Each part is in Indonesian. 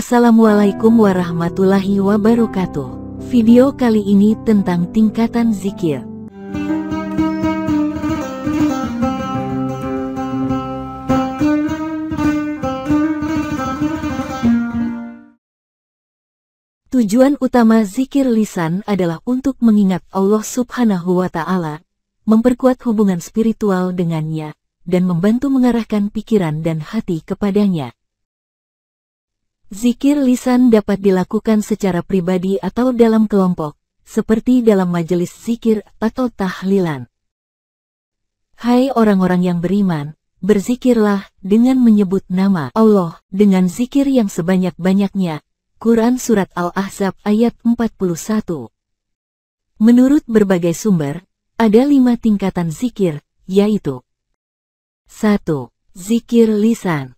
Assalamualaikum warahmatullahi wabarakatuh. Video kali ini tentang tingkatan zikir. Tujuan utama zikir lisan adalah untuk mengingat Allah Subhanahu wa Ta'ala, memperkuat hubungan spiritual dengannya, dan membantu mengarahkan pikiran dan hati kepadanya. Zikir lisan dapat dilakukan secara pribadi atau dalam kelompok, seperti dalam majelis zikir atau tahlilan. Hai orang-orang yang beriman, berzikirlah dengan menyebut nama Allah dengan zikir yang sebanyak-banyaknya. Quran Surat Al-Ahzab ayat 41 Menurut berbagai sumber, ada lima tingkatan zikir, yaitu 1. Zikir lisan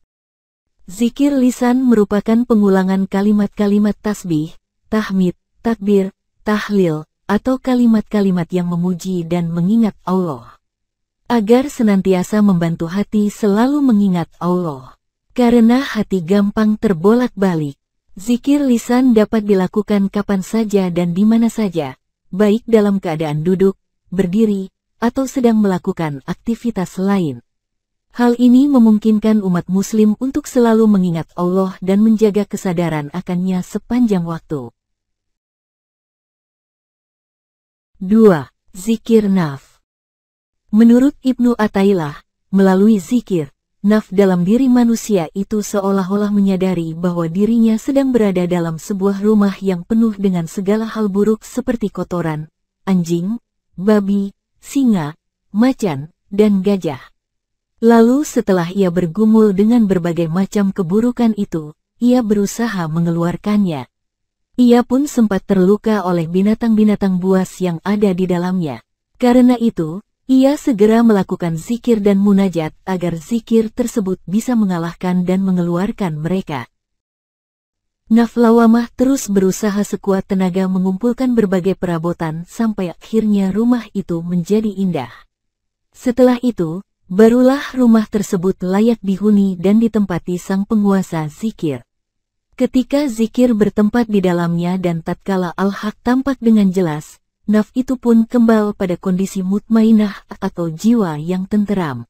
Zikir lisan merupakan pengulangan kalimat-kalimat tasbih, tahmid, takbir, tahlil, atau kalimat-kalimat yang memuji dan mengingat Allah. Agar senantiasa membantu hati selalu mengingat Allah. Karena hati gampang terbolak-balik, zikir lisan dapat dilakukan kapan saja dan di mana saja, baik dalam keadaan duduk, berdiri, atau sedang melakukan aktivitas lain. Hal ini memungkinkan umat muslim untuk selalu mengingat Allah dan menjaga kesadaran akannya sepanjang waktu. 2. Zikir Naf Menurut Ibnu Atailah, melalui zikir, naf dalam diri manusia itu seolah-olah menyadari bahwa dirinya sedang berada dalam sebuah rumah yang penuh dengan segala hal buruk seperti kotoran, anjing, babi, singa, macan, dan gajah. Lalu setelah ia bergumul dengan berbagai macam keburukan itu, ia berusaha mengeluarkannya. Ia pun sempat terluka oleh binatang-binatang buas yang ada di dalamnya. Karena itu, ia segera melakukan zikir dan munajat agar zikir tersebut bisa mengalahkan dan mengeluarkan mereka. Naflawamah terus berusaha sekuat tenaga mengumpulkan berbagai perabotan sampai akhirnya rumah itu menjadi indah. Setelah itu, Barulah rumah tersebut layak dihuni dan ditempati sang penguasa zikir. Ketika zikir bertempat di dalamnya dan tatkala al-haq tampak dengan jelas, naf itu pun kembal pada kondisi mutmainah atau jiwa yang tenteram.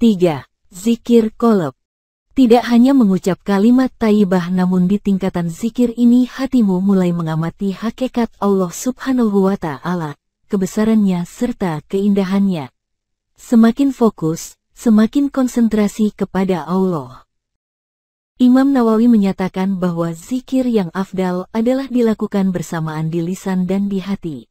3. Zikir kolob. Tidak hanya mengucap kalimat taibah namun di tingkatan zikir ini hatimu mulai mengamati hakikat Allah subhanahu wa ta'ala, kebesarannya serta keindahannya. Semakin fokus, semakin konsentrasi kepada Allah. Imam Nawawi menyatakan bahwa zikir yang afdal adalah dilakukan bersamaan di lisan dan di hati.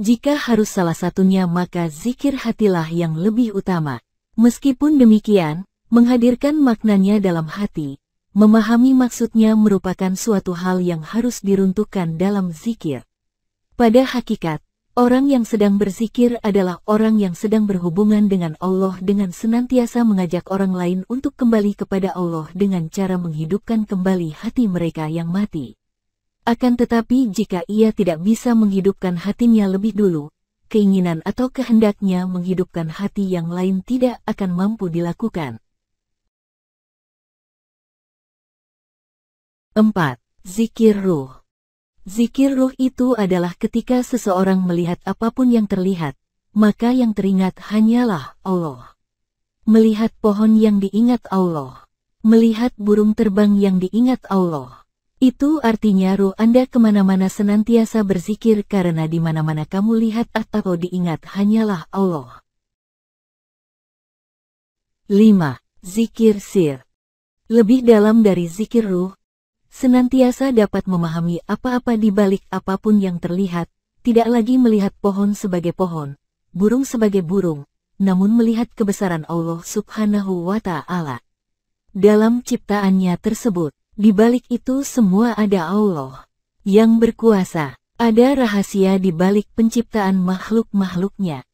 Jika harus salah satunya maka zikir hatilah yang lebih utama. Meskipun demikian, menghadirkan maknanya dalam hati, memahami maksudnya merupakan suatu hal yang harus diruntuhkan dalam zikir. Pada hakikat, Orang yang sedang berzikir adalah orang yang sedang berhubungan dengan Allah dengan senantiasa mengajak orang lain untuk kembali kepada Allah dengan cara menghidupkan kembali hati mereka yang mati. Akan tetapi jika ia tidak bisa menghidupkan hatinya lebih dulu, keinginan atau kehendaknya menghidupkan hati yang lain tidak akan mampu dilakukan. 4. Zikir Ruh Zikir ruh itu adalah ketika seseorang melihat apapun yang terlihat, maka yang teringat hanyalah Allah. Melihat pohon yang diingat Allah. Melihat burung terbang yang diingat Allah. Itu artinya ruh Anda kemana-mana senantiasa berzikir karena di mana-mana kamu lihat atau diingat hanyalah Allah. 5. Zikir Sir Lebih dalam dari zikir ruh, senantiasa dapat memahami apa-apa di balik apapun yang terlihat, tidak lagi melihat pohon sebagai pohon, burung sebagai burung, namun melihat kebesaran Allah subhanahu wa ta'ala. Dalam ciptaannya tersebut, di balik itu semua ada Allah yang berkuasa, ada rahasia di balik penciptaan makhluk-makhluknya.